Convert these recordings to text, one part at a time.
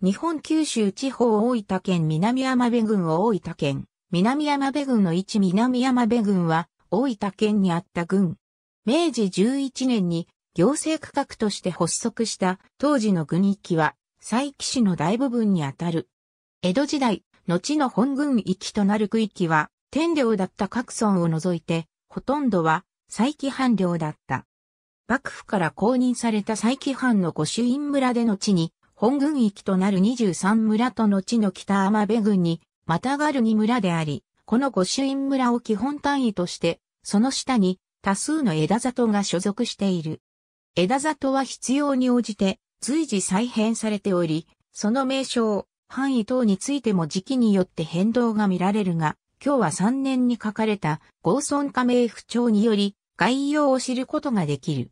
日本九州地方大分県南山部郡を大分県、南山部郡の一南山部郡は、大分県にあった郡。明治11年に行政区画として発足した当時の郡域は、佐伯市の大部分にあたる。江戸時代、後の本郡域となる区域は、天領だった各村を除いて、ほとんどは佐伯藩領だった。幕府から公認された佐伯藩の御朱印村での地に、本軍域となる23村と後の北天部郡に、またがる2村であり、この御朱印村を基本単位として、その下に多数の枝里が所属している。枝里は必要に応じて随時再編されており、その名称、範囲等についても時期によって変動が見られるが、今日は3年に書かれた合村加盟不調により概要を知ることができる。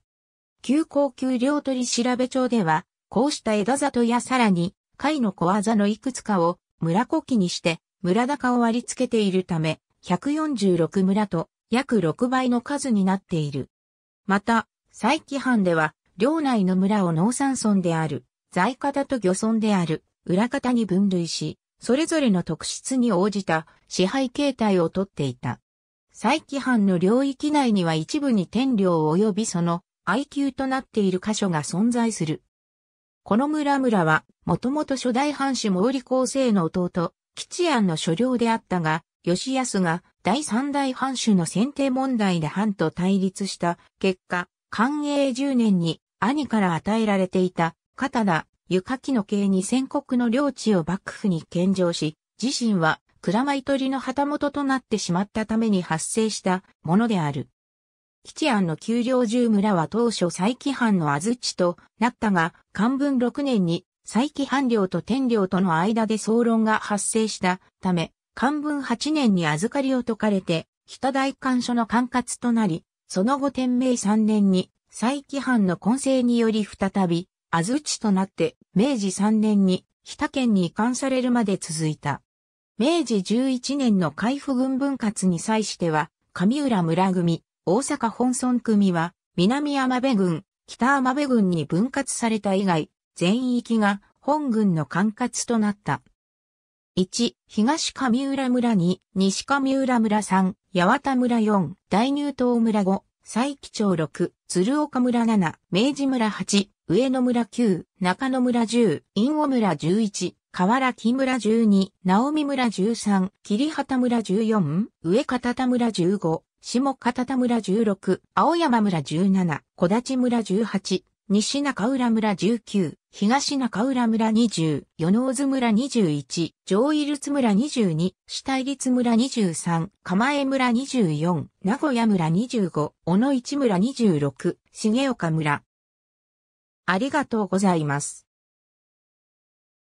旧高級領取調べ帳では、こうした枝里やさらに、貝の小技のいくつかを村古記にして村高を割り付けているため、146村と約6倍の数になっている。また、再規範では、領内の村を農産村である、在方と漁村である、裏方に分類し、それぞれの特質に応じた支配形態をとっていた。再規範の領域内には一部に天領及びその IQ となっている箇所が存在する。この村々は、もともと初代藩主毛利厚生の弟、吉安の所領であったが、吉安が第三代藩主の選定問題で藩と対立した結果、寛永10年に兄から与えられていた、片田、木の系に戦国の領地を幕府に献上し、自身は蔵米取りの旗本となってしまったために発生したものである。吉庵の丘陵十村は当初再起藩の安土となったが、漢文6年に再起藩領と天領との間で総論が発生したため、漢文8年に預かりを解かれて、北大官所の管轄となり、その後天明3年に再起藩の混成により再び、安土となって、明治3年に北県に移管されるまで続いた。明治11年の海部軍分割に際しては、上浦村組、大阪本村組は、南山部郡、北山部郡に分割された以外、全域が本郡の管轄となった。1、東上浦村2、西上浦村3、八幡村4、大乳島村5、佐伯町6、鶴岡村7、明治村8、上野村9、中野村10、陰尾村11、河原木村12、直美村13、桐畑村14、上片田村15、下片田村16、青山村17、小立村18、西中浦村19、東中浦村20、与野津村21、上伊律村22、下伊律村23、釜江村24、名古屋村25、小野市村26、重岡村。ありがとうございます。